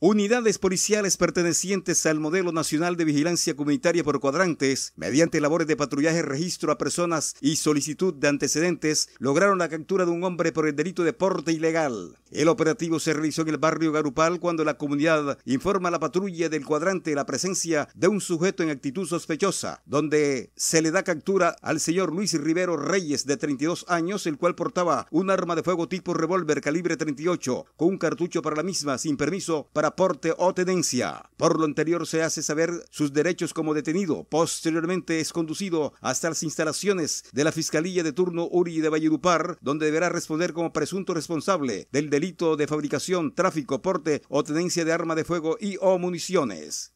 Unidades policiales pertenecientes al modelo nacional de vigilancia comunitaria por cuadrantes, mediante labores de patrullaje, registro a personas y solicitud de antecedentes, lograron la captura de un hombre por el delito de porte ilegal. El operativo se realizó en el barrio Garupal cuando la comunidad informa a la patrulla del cuadrante la presencia de un sujeto en actitud sospechosa, donde se le da captura al señor Luis Rivero Reyes, de 32 años, el cual portaba un arma de fuego tipo revólver calibre 38, con un cartucho para la misma, sin permiso para porte o tenencia. Por lo anterior se hace saber sus derechos como detenido. Posteriormente es conducido hasta las instalaciones de la Fiscalía de Turno Uri de Valledupar, donde deberá responder como presunto responsable del delito de fabricación, tráfico, porte o tenencia de arma de fuego y o municiones.